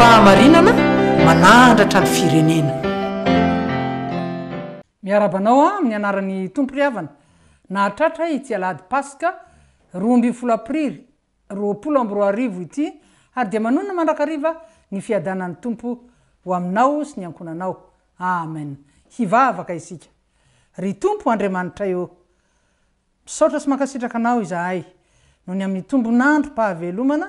anandratra ny firenenamiaabnaoa amny anaran'ny tompo riavana natratra ity alady paska ro mbifoloapriry ropolo amby roarivo ity ary de manonna mandrakariva ny fiadanan'ny tompo oaminao sy ny ankonanao amen hivavaka isika ry tompo andriamanitra eo misotra sy mankasitraka anao zahay noho ny amin'ny tombonandro m-pahavelomana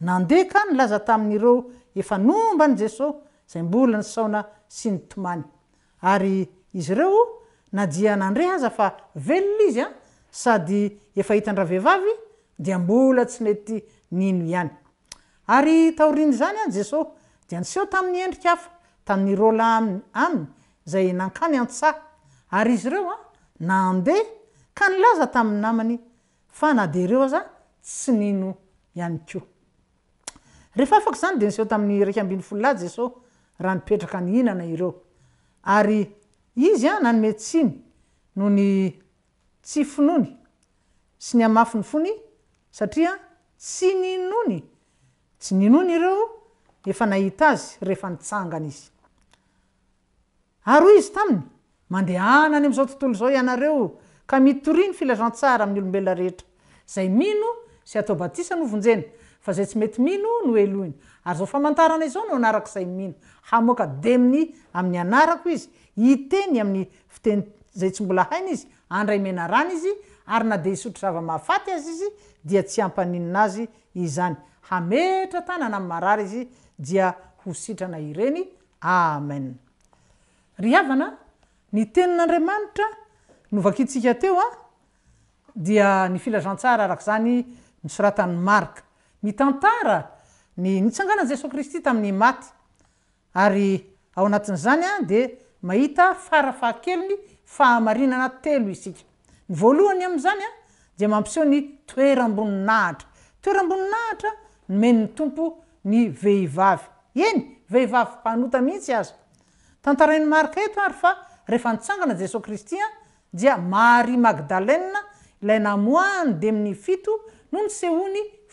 nande ka nlaza tami'reo efanombany jeso zay mbola ny saona sy nyomanyy reo aianandreha aza fa eoaizya sy htandravehivavy dea mbola tsy nety nino ihany ytorny zany ajesntseo tamiy endrik afa tamny rôla aanyay nankanya- reoaade a nlaza tamiy namany fa nade reo aza tsy nino iany ko rehefaafakzanydya nanymetsiny nony tsy finony sy ny amafiny fony satria tsy ninony tsy ninony ireo efaata azy ehefanisanganiary o izy taminy mandeanany amzao tontolo zao anareo ka mitori ny filazansara aminy olombelona rehetra ay mino sy ataobatisa novonjeny azay tsy mety mino no eloiny aryao famantarana zao no anarak zaymino aokeminy aminy anarako izy eny aminy itenasy bola aotryyavana ny teninandramanitra novaktsika teoa ah, da ny filazantsara arak zany misoratany marika mitantara ny nitsangana jeso kristy tami'ny maty yaozanya dehifarafahakeny fahananeo ny aznympiseony toera mbony nahatraoerboy ahar o menny tompo ny vehivav enyehivoyny eoayaenisanganajeso ristyaia marye magdalena ia namoany demi'ny fito noo ny sehony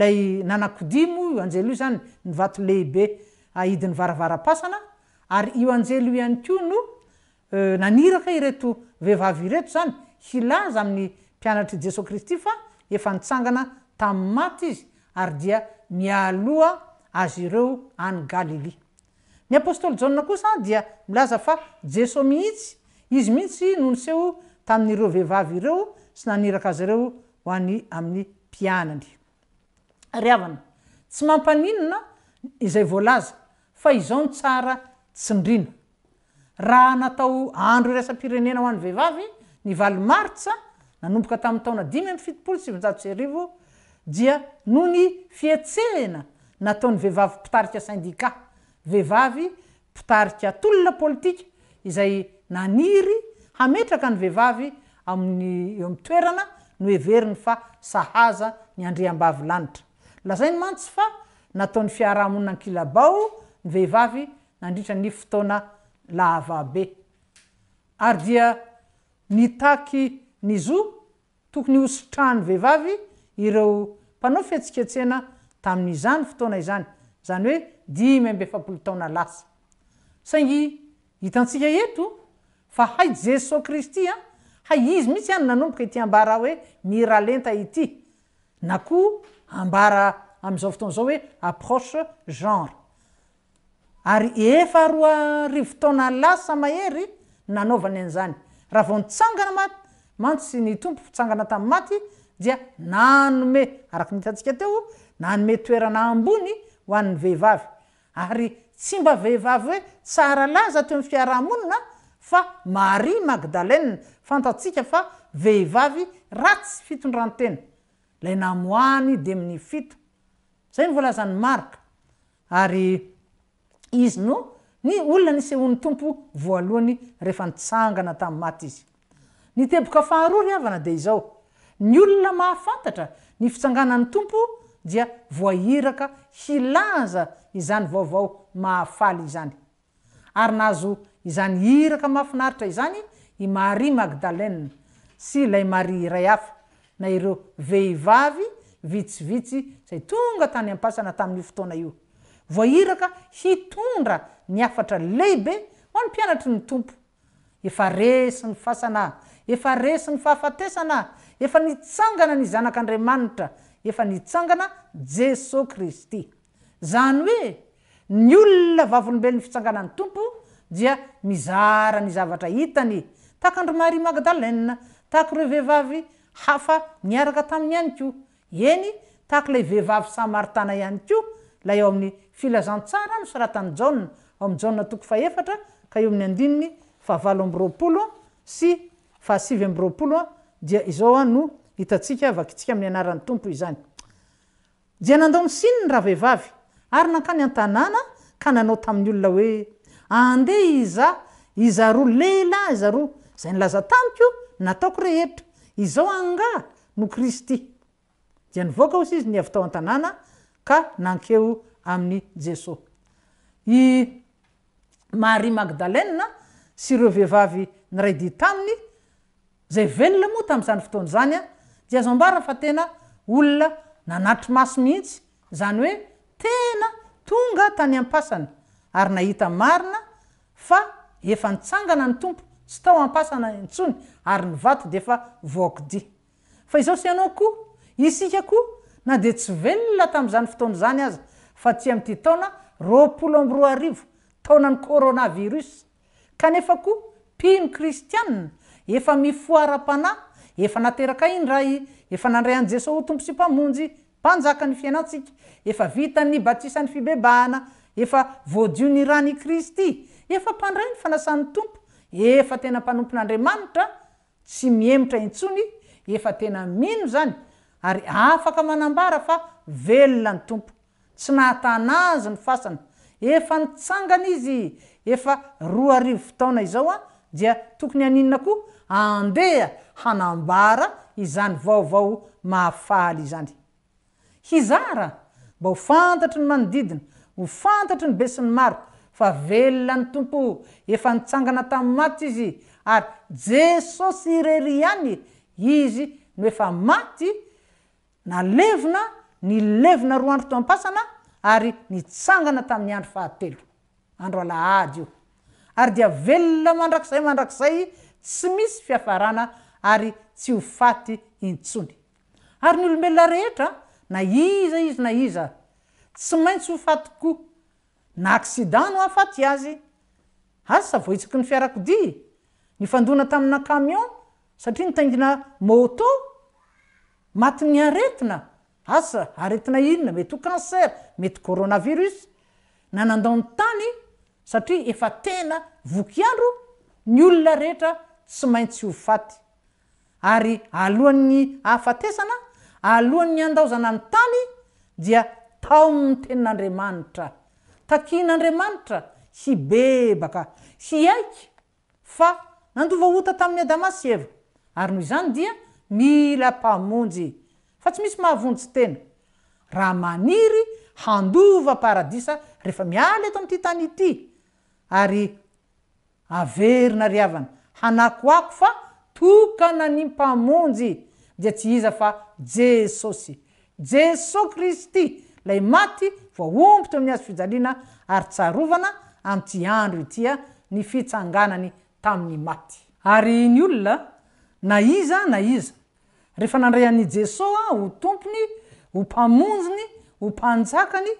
lay nanakodimo oajey i zany vatlehieiny varavaraasnyoaey any o noanrretoeeoyteso ynyyiaoa azireo any gallia ny apôstoly jn osaaajeso ihtsy izy ihtsy nonoseotamiyreovehva ireo anraareo anyaminy pianany ry avany tsy mampaninina izay volaza fa izaony tsara tsindrino raha natao andro resapirenena ho any vehivavy ny valimaritsaanomboktany taonaimy am fitipolo sivinjaosy arivo ia noo ny ieenataony veivavitaik sndievav itarikatolinapolitkaayyetrkyeenha nyandriambavi lanitra lazay ny mantsy fa nataony fiarahmoninankilabao ny vehivavy nandritrany otnaahaey ia iaky nizoo tokonyhositrahny vehivavy ireo mpanao aikaena'nyaoasaigy hitantsika eto fa hay jesos kristya hay izy mihitsy any nanomboka ity ambarah hoe miralenta iy nakoo ambara amzao fotonzao hoe aproche genre ary efaroa ri votaona lasa mahery nanaovany anzany ahavao ntsangana matantsy n tompo fisangana ta mat da nanome aak mtatsika teonane oen abonyhonny ehiv mb vehivv hoe aza teo m fiarahmonina fa arie magdale fantatsika fa vehivavy ra tsy fitondrantena e naoay de miny fito zay nyvolazany aika ary izy no ny olona nysehon'nytompo voaloany refa ntsangana tammat i nyteboka aharory avna de izao ny olona mahafantatra ny fitsangana'ny tompo dia voairaka hilaz izany vaovaoaafay izanynzo izany iraka mahainaritra izany imarie magdalea sy lay mary ray afa na ireo vehivavy vitsivitsy zay tonga tany ampasana tamin'io fotoana io voairaka hitondra ny afatra lehibe o ny mpianatryny tompo efa resi ny fasana efa resi ny fahafatesana efa nitsangana ny zanak'andriamanitra efantsangana jesos kristy zany hoe ny olona vavolombelon'ny fitsanganan'ny tompo dia mizara ny zavatra itany takandromari magdalea tako ireo vehivavy hafa miaraka taminy any ko eny tako lay vehivavy saymaritana iany ko la eoami'ny filazan tsaramysoratany janamaatoko faeata kao aminyandinny favao amby roaoloayinny raha ehyaaeiaoa laatamiko nataoko rehetra izao angah no kristy dia nyvoaka osy izy ny avy tao an-tanàna ka nankeo amin'ny jesosy i marie magdalea sy reo vehivavy nyray di taminy zay velola moa tam'zany fotoana zany a dia zo mbara fa tena olona nanatry masy mihitsy zany hoe tena tonga tany ampasana ary nahita marina fa efa ntsangana ny tompo sy tao ampasanantsony ary nyvato defaiao sy anao o skao ade tsye tznyotnyznytyonroolo am ro arivo taonany kôrônavirus kanefako pino kristiana efa mifoarapana ef natek indray efnandray ajeso ho tompo sy mpamony panakany fianatsika ety sn'ny fieanefionyranykristy efa pandray ny fanasan'ny tompo efa tena mpanompon'andriamanitra tsy miemitra intsony efa tena mino zany ary afaka manambara fa velona ny tompo tsy nahatan azy ny fasana efa nitsangana izy efa roa arivo fotaona izao a dia tokony aninina ko andeha hanambara izany vaovao maafaly izany hizaraa mba ho fantatry ny manodidina ho fantatry ny besin'ny maro f velonany tompo efa nisangana tamiymaty izy ary jesosy irery any izy no efa maty na levona ny levona roa andro toampasana ary ntsangana tamn'ny andro fahatelo andro alady ary dia velola mandrakzay mandrakzay tsy misy i tsy ofaty intsony ary ny olobelona rehetra na iza izy na iza tsy maintsy hofaty koa naaia no aasa voahitsaky ny fiarakoi ny fandona tamina kamion satria nytangina môtô matyny aretina asa aretina inona mety o kanser mety côrônavirus nanandaon tany satria efa tena vokyandro ny olona rehetra tsy maintsy hofatyyaonnny any dia taony teninandriamanitra takin'andriamanitra sy bebaka sy aiky fa nandova ota tami'ny adama sy ava ary noho izany dia mila mpamonjy fa tsy misy mahavonjtsy tena raha maniry handova paradisa rehefa miala eto am ty tany ity ary averina ryavana hanakoako fa tokana ny mpamonjy dia tsy iza fa jesosy jeso kristy lay maty voompo to amin'y azy fijaliana ary tsarovana amty andro itya ah, ny fitsanganany tamin'ny maty ary ny olona na iza na iza rehefa nandrahan'n' jesos a ah, ho tompony ho mpamonjiny ho mpanjakany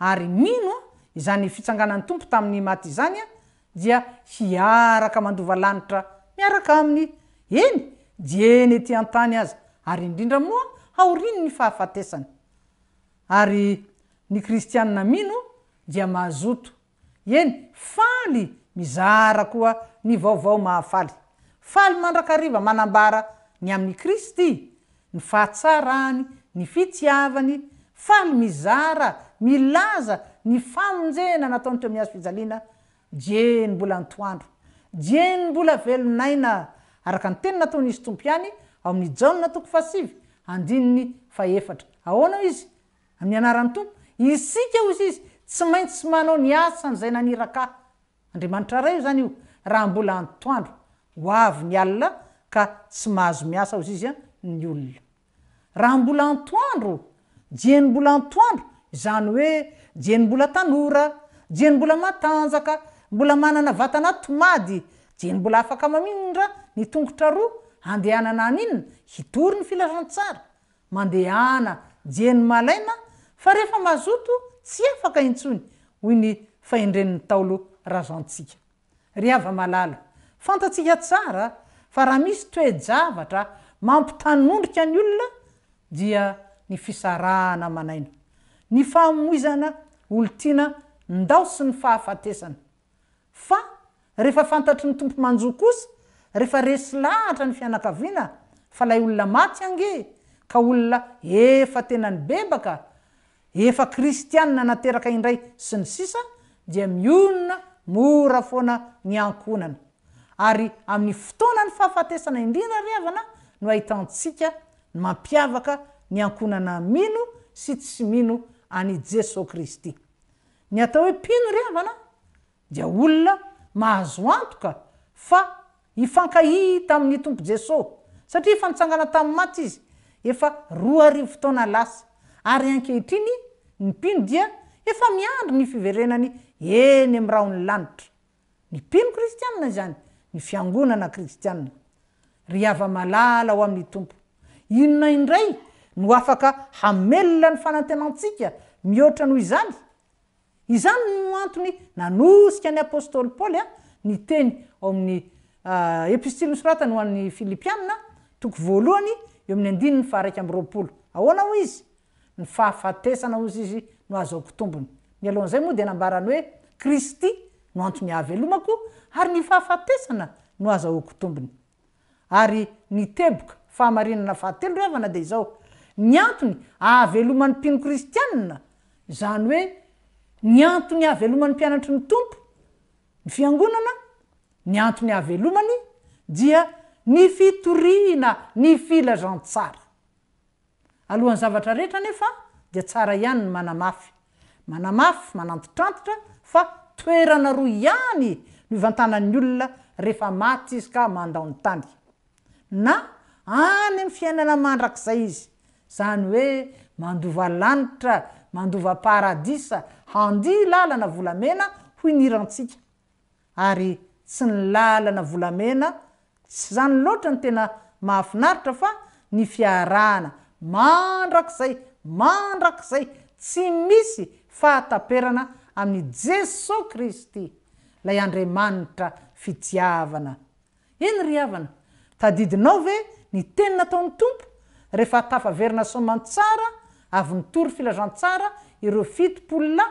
ary minoa ah, izany fitsanganan'ny tompo tamin'ny maty zany a dia hiaraka mandova lanitra miarak' amin'ny eny dieny ty an-tany azy ary indrindra moa aoriny ny fahafatesany ary ny kristianina mino dia mazoto eny faly oaooyy andrakavny a'ny kristy ny fahtsarany ny fitiavany faly mizara milaza ny famonjena nataonytreo miazneny mbolaeny mbola velonaina arak nteny nataonizy tompo iany aoami'nyjaonona tompo fasivy andinyny faefatra aoanao izy aminy anarany tompo isika ozy izy tsy maintsy manao niasan'zay naniraka andriamanitra ray io zany io raha mbola antoandro oav ny ana ka tsy mahazo miasa ozy izya ny olona raha mbola antoandro jeny mbola antoandro zany oe jeny mbola tanora jeny mbola maanjaka mbola manana vatanatomady jeny mbola afakamaminidra ny tongotra roa andehanana ninna hitoryny filazantsara mandeana enyaana fa rehefa mazoto tsy afaka intsony oy nyrennaoona fantatsika tsara fa raha misy toejavatra mampi tanondrika any olona ina ny famoizana olo tiana ndao sy ny fahafatesana fa rehfa fantatry ny tompo manjokosa rehefa resy lahatra ny fianakavina fa lay olona maty ange ka olona efa tena ny bebaka efa kristianina nateraka indray sy ny sisa dia mionona mora foana ny ankonana ary amin'ny fotoana ny fahafatesana indrindra ry avana no ahitantsika n mampiavaka ny ankonana mino sy tsy mino any jesos kristy ny atao hoe pino ry avana dia olona mahazo antoka fa ifankahita amin'ny tompo jesosy satria fantsangana tami'ny maty izy efa roa ariv fotoana lasa ary ankehitriny ny pino dia efa miandro ny fiverenany eny amrannpino kristiana oayomoinona indray no afak hamella ny fanatenantsika mioatranhoyzany izany no antony nanosika any apôstôly paôlya ny teny oamyeilemsoratny oayiaoaoyayanny faakmroaolo aoanaho izy fahafatesana ozy izy no azaoko tombony mialohan'izay moa de nambarany hoe kristy no antony avelomakoa ary ny fahafatesana no azaoako tombony ary ny teboka fahnana ahtelo ravna de zao ny antony aveloman'ny mpino kristianna zany hoe ny antony avelomany mpianatry ny tompo ny fiangonana ny antony avelomany dia ny fitoriina ny filazantsara alohan'ny zavatra rehetra anefa de tsara ihanyny manamafy manamafy manantitrantitra fa toerana roa ihany no ivantanany olona rehefa maty izy ka mandaonytany na any amy fiainana mandrak'zay izy zany hoe mandova lanitra mandovaparadisa handy lalana volamena ho inirantsika ary tsy ny lalana volamena tsy zany loatra ny tena mahafinaritra fa ny fiaraana mandrakzay mandrakzay tsy misy faataperana amin'y jesos kristy lay andriamanitra fitiavana i ny ry avana tadidinao ve ny telynataon'ny tompo rehefa tafaverina sômantsara avy ny tory filazantsara ireo fitipolila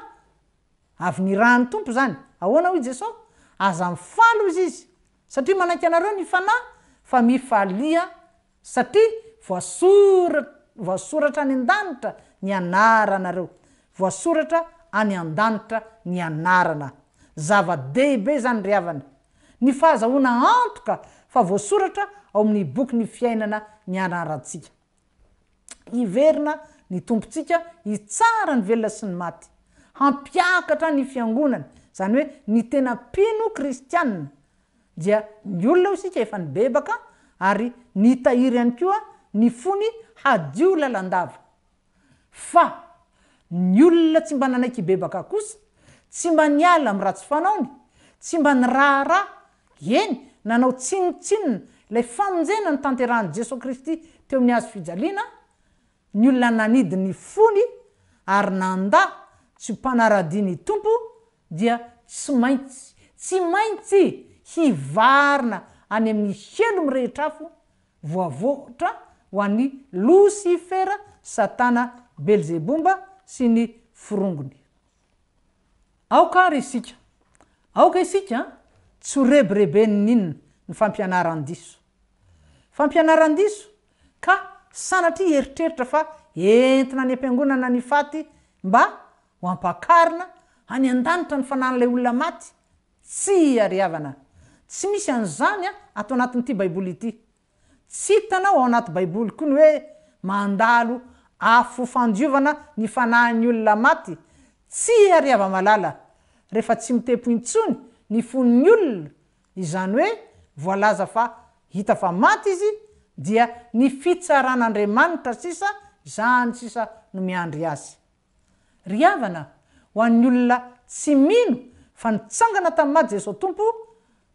avy ny rany tompo zany ahoana hoi jesos aza'ny falo izy izy satria manaiky anareo ny fanay fa mifalia satria voasoratra voasoratra any andanitra ny anaranareo voasoratra any andanitra ny anarana zava-dehibe zany ry avana ny fahazahoana antoka fa voasoratra ao amin'ny boky ny fiainana ny anaratsika iverina ny tompotsika i tsara ny velona sy ny maty hampiakatra ny fiangonany zany hoe ny tena pino kristianna dia ny olona ho isika efa ny bebaka ary ny tahiry ihany koa ny fony hadio lalandava fa ny olona tsy mba nanaiky bebaka kosa tsy mba ny ala am ratsy fanaony tsy mba ny raha ra eny nanao tsinitsinina lay fanjena ny tanterahany jesosy kristy teo ami'ny azo fijaliana ny olona nanidy ny fony ary nanda tsy panaradiny tompo dia tsy maintsy tsy maintsy hivarina any amin'ny helo mrehetra afo voavohatra ho an'ny losifera satana belzebomba sy ny frongony aokare sika aoka isika tsorebrebenny inna ny fampianaran-diso fampianaran-diso ka sanatra eritreritra fa entina ny ampiangonana ny faty mba hoampakarina any an-danitra ny fanan'lay olona maty tsy aryavana tsy misy anizany a atao anatin'n'ty baiboly ity tsy itanao ao anaty baiboly koa ny hoe mandalo afofandiovana ny fanay n'ny olona maty tsy aryavamalala rehefa tsy mitepointsony ny fon'ny olona izany hoe volaz fa hita fa maty izy dia ny fitsaran'andriamanitra sisa zany sisa no miandry azy ry avana ho an'ny olona tsy mino fa nitsangana tam maty zesosy tompo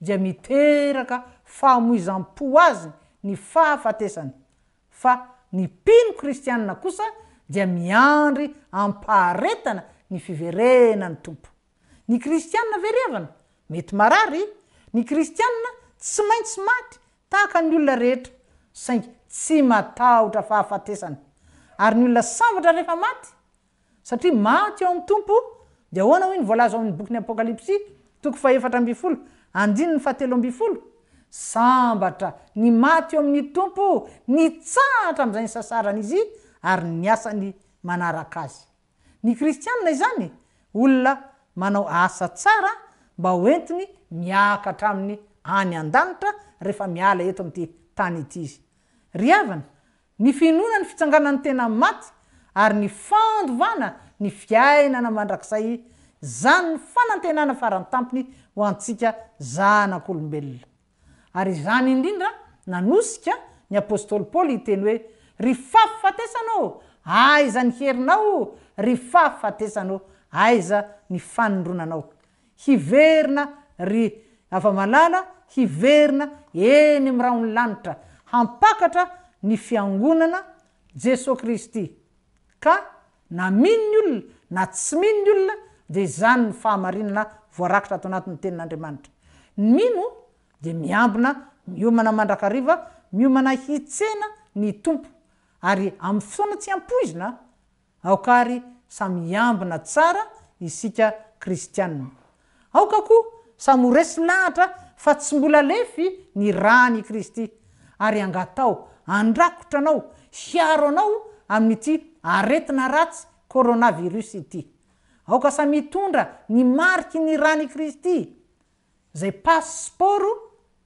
dia miteraka famoizmpo azy aa ny pino kristiana osa dia miandry ampaharetana ny iveenanyomo ny kristiana vervana mety arary ny kristianna tsy maintsy maty taaka ny olona rehetra saing tsy ataotra fahafaesana ary ny olona sabatra rehefa maty satria maty eo am'n tompo de oanahoe ny volaza o am'ny bokyn'ny apokalipsy toko faefatraambifolo andinyny fahatelo ambifolo sambatra ny maty o amin'ny tompo ny tsatra am'izay ny sasarany izy ary ny asany manarak azy ny kristianna izany olona manao asa tsara mba entiny mitraa'nyytrtoamyyyvna ny finona ny fitsanganany tena maty ary ny fandovana ny fiainana mandrakzay zanyny fanatenana farantampiny ho antsika zanak'olombelona ary zany indrindra nanosika ny apôstôly paôly iteny hoe ry fafatesanao aiza ny herinao ry fafatesanao aiza ny fanondronanao hiverina ry afamalala hiverina eny mrahon'ny lanitra hampakatra ny fiangonana jesosy kristy ka na minny olona na tsy minny olona de zany ny fahamarinana voarakitra atao anatin'ny tenin'andriamanitra nymino de miambona miomana mandrakariva miomana hitsena ny tompo ary amy fotoanatsy ampoizina ao kaary samiambina tsara isika kristianna aokako samoresy lahatra fa tsy mbola lefy ny rany kristy ary angatao andrakotra anao hiaro anao ami'n'ty aretina ratsy kôrônavirisy ity aoka samitondra ny mariky ny rany kristy zay passiporo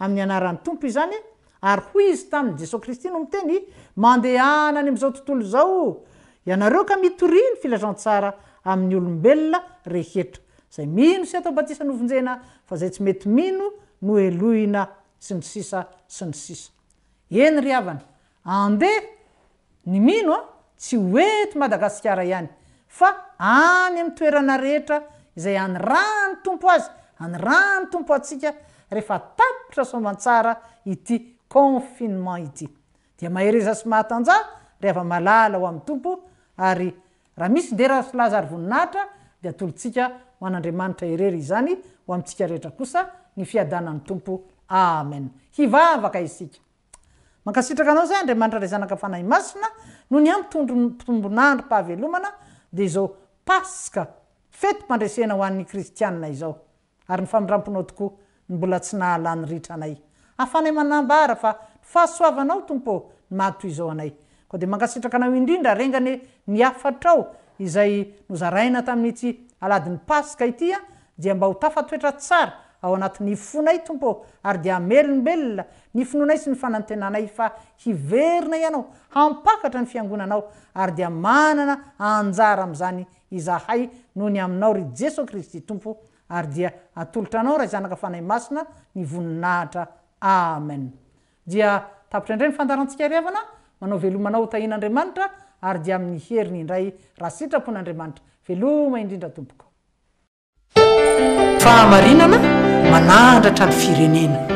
omoyhoizy tamiy jeso kristy no miteny mandeana any amzao tontolo zao anareo ka mitoriny ay oobeonaehera zay mino sy ataobatisanovinjena fa zay tsy mety mino no eloina s y sis is eny ravana ande ny minoa tsy oety madagasikara ihany fa any amy toerana rehetra zay any rany tompo azy any rany tompo atsika reefa ta asomantsar ity confinement ity di maheehna ho amny tompo aryraha misy derahlazary voninahitra de atolotsika hoannandimanitraereryznyoamtsikarehetra kosa ny fiadanan'ny tompo amen ivvakis akaitrak aaoay andramantra rezanakfanayain noo ny amotombonandro pahavelomana de zao pask fety mpandresena hoanny kristianna izao ary ny famindramponao tokoa mbola tsy naalanyritranay afanay manabara fa fahsoavanao tompo o matoy zao anay ko de mankasitraka anao indrindra rengany niafatrao izay nozaina tami'n'ity aladiny pasika itya dia mba ho tafatoetra tsara ao anati'ny fonay tompo o ary de melimbelola nyfonoanay sy ny fanantenanay fa hiverinay anao hampakatra ny fiangonanao ary de manana anjara amzany izahay no ny aminao ry jesos kristy tompo ary dia atolotra anao raha izanaka fanay masina ny voninahitra amen dia tapitraindrey ny fandarantsika ravana manao velomanao hotahin'andriamanitra ary dia amin'ny heriny indray raha sitrapon'andriamanitra veloma indrindra tompoko fahamarinana manandratra ny firenena